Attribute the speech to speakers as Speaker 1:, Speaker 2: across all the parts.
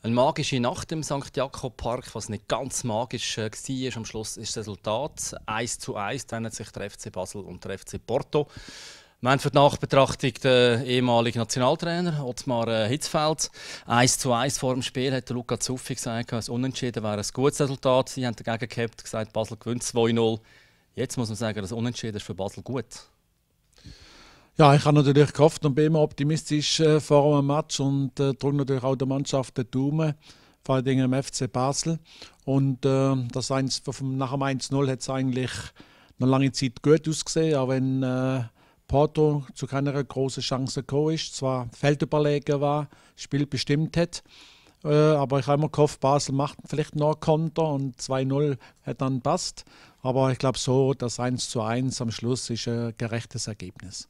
Speaker 1: Eine magische Nacht im St. Jakob Park, was nicht ganz magisch äh, war. Am Schluss ist das Resultat 1 zu 1, trennen sich der FC Basel und der FC Porto. Wir haben für die Nachbetrachtung den ehemaligen Nationaltrainer Ottmar äh, Hitzfeld. 1 zu 1 vor dem Spiel hat Luca Zuffi gesagt, ein Unentschieden wäre ein gutes Resultat. Sie haben dagegen gehabt, gesagt, Basel gewinnt 2-0. Jetzt muss man sagen, das Unentschieden ist für Basel gut.
Speaker 2: Ja, ich habe natürlich gehofft und bin immer optimistisch äh, vor einem Match und äh, drücke natürlich auch der Mannschaft den Daumen, vor allen Dingen im FC Basel. Und äh, das 1, nach dem 1-0 hat es eigentlich eine lange Zeit gut ausgesehen, auch wenn äh, Porto zu keiner großen Chance gekommen ist, zwar Feldüberlegen war, das Spiel bestimmt hat. Äh, aber ich habe immer gehofft, Basel macht vielleicht noch einen Konter und 2-0 hat dann passt. Aber ich glaube so, das 1 1 am Schluss ist ein gerechtes Ergebnis.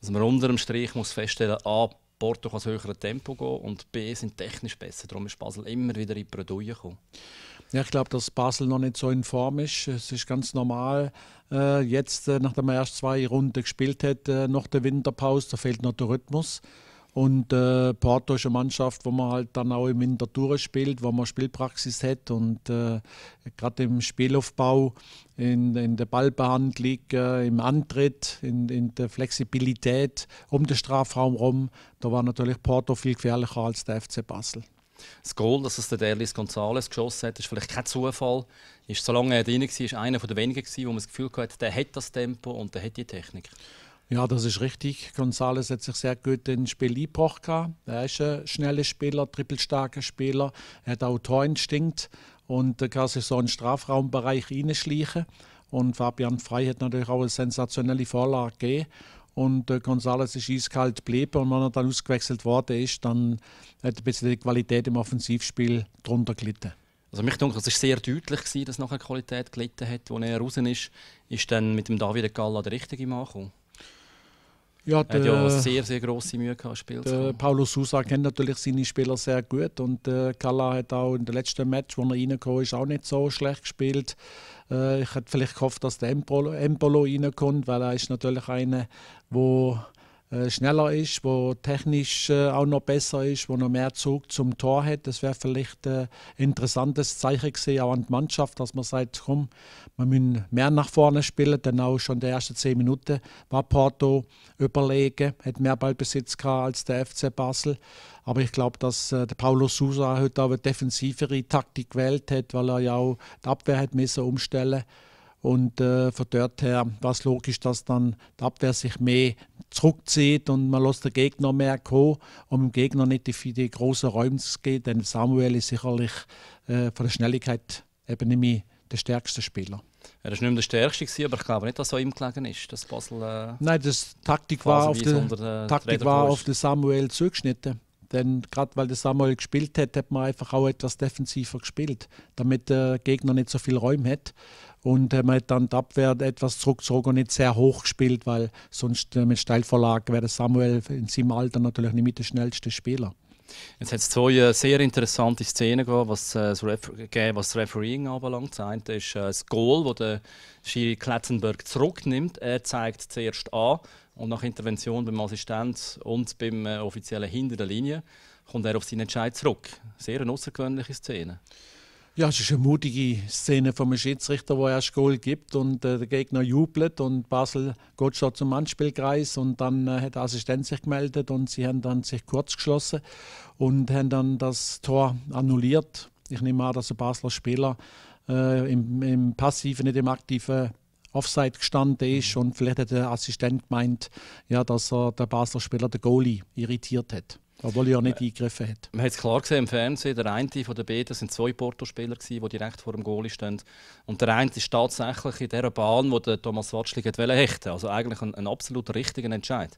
Speaker 1: Was man unter dem Strich muss feststellen A, Porto kann höheres Tempo gehen und B, sind technisch besser. Darum ist Basel immer wieder in die Bredouille gekommen.
Speaker 2: Ja, ich glaube, dass Basel noch nicht so in Form ist. Es ist ganz normal. Äh, jetzt, äh, nachdem man erst zwei Runden gespielt hat, äh, noch der Winterpause, da fehlt noch der Rhythmus. Und äh, Porto ist eine Mannschaft, wo man halt dann auch im Winter durchspielt, wo man Spielpraxis hat. Und äh, gerade im Spielaufbau, in, in der Ballbehandlung, äh, im Antritt, in, in, der Flexibilität um den Strafraum herum, da war natürlich Porto viel gefährlicher als der FC Basel.
Speaker 1: Das Goal, dass es der Derlis Gonzalez geschossen hat, ist vielleicht kein Zufall. Ist, solange er drin war, war einer der wenigen, wo man das Gefühl hatte, der hat das Tempo und der hat die Technik.
Speaker 2: Ja, das ist richtig. González hat sich sehr gut ins Spiel eingebracht. Er ist ein schneller Spieler, trippelstarker Spieler. Er hat auch Torinstinkt und kann sich so in den Strafraumbereich reinschleichen. Und Fabian Frey hat natürlich auch eine sensationelle Vorlage gegeben. Und äh, González ist eiskalt geblieben. Und wenn er dann ausgewechselt worden ist, dann hat ein bisschen die Qualität im Offensivspiel darunter gelitten. Also mich denke, es war sehr deutlich, gewesen, dass nachher Qualität gelitten hat.
Speaker 1: Als er raus ist, ist dann mit dem David Galla der richtige Mann gekommen.
Speaker 2: Ja, der, er hat ja sehr,
Speaker 1: sehr große Mühe gehabt, Spiel
Speaker 2: Paulo Sousa kennt natürlich seine Spieler sehr gut und äh, Kala hat auch in dem letzten Match, wo er reingekommen ist, auch nicht so schlecht gespielt. Äh, ich hätte vielleicht gehofft, dass der Empolo, Empolo reinkommt, weil er ist natürlich einer, der äh, schneller ist, wo technisch äh, auch noch besser ist, wo noch mehr Zug zum Tor hat. Das wäre vielleicht äh, ein interessantes Zeichen gesehen, auch an die Mannschaft, dass man sagt, komm, wir müssen mehr nach vorne spielen, dann auch schon die ersten zehn Minuten war Porto überlegen, hat mehr Ballbesitz gehabt als der FC Basel. Aber ich glaube, dass äh, der Paulo Sousa heute auch eine defensivere Taktik gewählt hat, weil er ja auch die Abwehr hat müssen umstellen und äh, von dort her war es logisch, dass dann die Abwehr sich mehr zurückzieht und man lässt den Gegner mehr kommen, um dem Gegner nicht in die großen Räume zu gehen. Denn Samuel ist sicherlich äh, von der Schnelligkeit eben nicht mehr der stärkste Spieler.
Speaker 1: Er war nicht mehr der Stärkste, aber ich glaube nicht, dass er ihm gelegen ist, dass Basel... Äh, Nein, die Taktik war auf den, äh, Taktik war auf
Speaker 2: den Samuel zugeschnitten. Denn gerade weil das Samuel gespielt hat, hat man einfach auch etwas defensiver gespielt, damit der Gegner nicht so viel Räume hat. Und äh, man hat dann die Abwehr etwas zurückgezogen und nicht sehr hoch gespielt, weil sonst äh, mit Steilvorlage wäre Samuel in seinem Alter natürlich nicht mit der schnellste Spieler.
Speaker 1: Jetzt hat es zwei äh, sehr interessante Szenen gegeben, was, äh, das, Refer was das Refereeing anbelangt. Das eine ist äh, das Goal, das der Schiri Kletzenberg zurücknimmt. Er zeigt zuerst an und nach Intervention beim Assistent und beim äh, Offiziellen hinter der Linie kommt er auf seinen Entscheid zurück. Sehr
Speaker 2: eine außergewöhnliche Szene. Ja, es ist eine mutige Szene vom Schiedsrichter, wo er erst Goal gibt und äh, der Gegner jubelt und Basel geht schon zum Anspielkreis und dann äh, hat der Assistent sich gemeldet und sie haben dann sich kurz geschlossen und haben dann das Tor annulliert. Ich nehme an, dass ein Basler Spieler äh, im, im passiven, nicht im aktiven Offside gestanden ist und vielleicht hat der Assistent gemeint, ja, dass er der Basler Spieler, der Goalie, irritiert hat. Obwohl er ja nicht eingegriffen hat.
Speaker 1: Man hat es klar gesehen im Fernsehen, der eine von den beiden sind zwei Porto-Spieler, die direkt vor dem Goal stehen. Und der eine ist tatsächlich in der Bahn, wo der Thomas Watschlig hechten Also eigentlich ein, ein absolut richtiger Entscheid.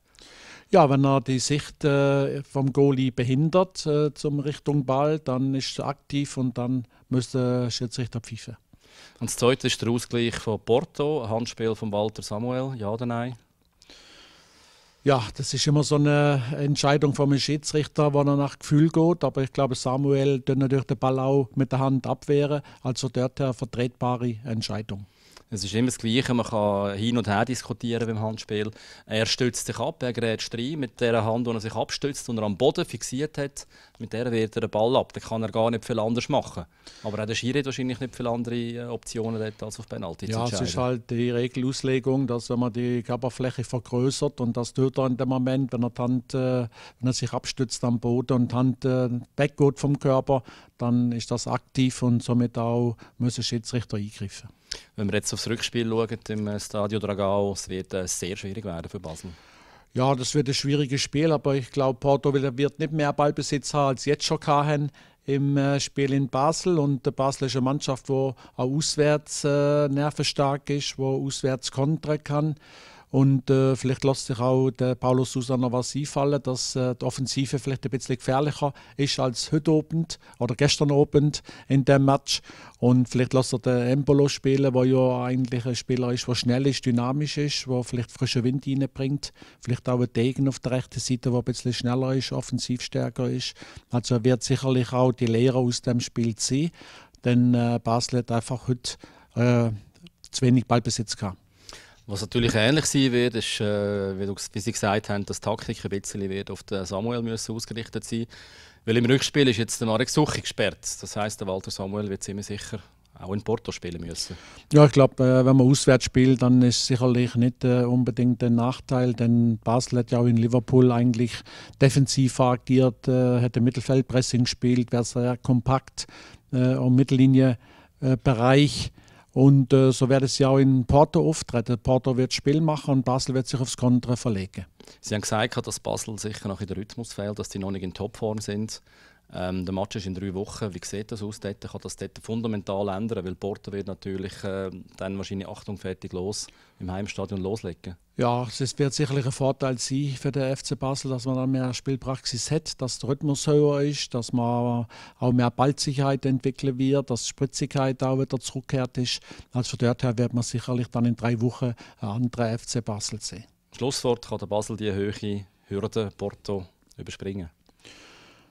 Speaker 2: Ja, wenn er die Sicht äh, vom Goalie behindert äh, zum Richtung Ball, dann ist er aktiv und dann müsste der Schiedsrichter pfeifen.
Speaker 1: Und das zweite ist der Ausgleich
Speaker 2: von Porto, ein Handspiel von Walter Samuel, ja oder nein? Ja, das ist immer so eine Entscheidung vom Schiedsrichter, wo er nach Gefühl geht. Aber ich glaube, Samuel tut natürlich den Ball auch mit der Hand abwehren. Also dort eine äh, vertretbare Entscheidung.
Speaker 1: Es ist immer das Gleiche, man kann hin und her diskutieren beim Handspiel. Er stützt sich ab, er gerät Streit mit der Hand, die er sich abstützt und er am Boden fixiert hat. Mit der wird er den Ball ab. Dann kann er gar nicht viel anders machen. Aber auch der Schiri hat wahrscheinlich nicht viele andere äh, Optionen dort als auf Penalty ja, zu Ja, es ist
Speaker 2: halt die Regelauslegung, dass wenn man die Körperfläche vergrößert und das tut er in dem Moment, wenn er, Hand, äh, wenn er sich abstützt am Boden und die Hand äh, weggeht vom Körper, dann ist das aktiv und somit auch müssen Schiedsrichter eingreifen.
Speaker 1: Wenn wir jetzt aufs Rückspiel schauen im äh, Stadio Dragao, es wird äh, sehr schwierig werden für Basel.
Speaker 2: Ja, das wird ein schwieriges Spiel, aber ich glaube, Porto wird nicht mehr Ballbesitz haben, als jetzt schon hatten im äh, Spiel in Basel. Und der Basel ist eine Mannschaft, die auch auswärts äh, nervenstark ist, die auswärts kontern kann. Und äh, vielleicht lässt sich auch der Paulo Sousa noch was einfallen, dass äh, die Offensive vielleicht ein bisschen gefährlicher ist als heute Abend oder gestern Abend in dem Match. Und vielleicht lässt er den Embolo spielen, der ja eigentlich ein Spieler ist, der schnell ist, dynamisch ist, der vielleicht frischen Wind reinbringt. Vielleicht auch einen Degen auf der rechten Seite, der ein bisschen schneller ist, offensiv stärker ist. Also er wird sicherlich auch die Lehre aus dem Spiel ziehen, denn äh, Basel hat einfach heute äh, zu wenig Ballbesitz gehabt.
Speaker 1: Was natürlich ähnlich sein wird, ist, äh, wie, du, wie Sie gesagt haben, dass Taktik ein bisschen wird auf den Samuel müssen ausgerichtet sein Weil im Rückspiel ist jetzt der Marek Suchi gesperrt. Das heisst, der Walter Samuel wird ziemlich sicher auch in Porto spielen müssen.
Speaker 2: Ja, ich glaube, äh, wenn man auswärts spielt, dann ist sicherlich nicht äh, unbedingt ein Nachteil, denn Basel hat ja auch in Liverpool eigentlich defensiv agiert, äh, hat im Mittelfeldpressing gespielt, wäre sehr kompakt äh, um Mittellinie-Bereich. Und äh, so wird es ja auch in Porto auftreten. Porto wird Spiel machen und Basel wird sich aufs Kontra verlegen.
Speaker 1: Sie haben gesagt, dass Basel sicher noch in der Rhythmus fehlt, dass die noch nicht in Topform sind. Ähm, der Match ist in drei Wochen. Wie sieht das aus? Dort kann das dort fundamental ändern, weil Porto wird natürlich äh, dann wahrscheinlich Achtung fertig los im Heimstadion loslegen.
Speaker 2: Ja, es wird sicherlich ein Vorteil sein für den FC Basel, dass man dann mehr Spielpraxis hat, dass der Rhythmus höher ist, dass man auch mehr Ballsicherheit entwickeln wird, dass die Spritzigkeit auch wieder zurückkehrt ist. Also von dort her wird man sicherlich dann in drei Wochen einen anderen FC Basel sehen.
Speaker 1: Schlusswort kann der Basel die höhere Hürde Porto überspringen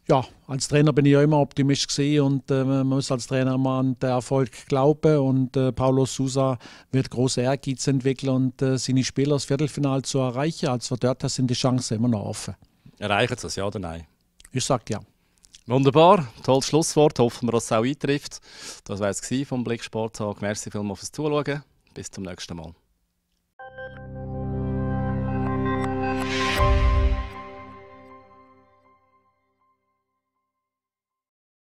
Speaker 2: ja, als Trainer bin ich ja immer Optimist und äh, man muss als Trainer immer an den Erfolg glauben. Und äh, Paulo Sousa wird große Ehrgeiz entwickeln und äh, seine Spieler das Viertelfinale zu erreichen. Also dort sind die Chancen immer noch offen.
Speaker 1: Erreichen Sie das, ja oder nein?
Speaker 2: Ich sage ja. Wunderbar, tolles
Speaker 1: Schlusswort. Hoffen wir, dass es auch eintrifft. Das war es vom Blick Sporttag. Merci vielmals fürs Zuschauen. Bis zum nächsten Mal.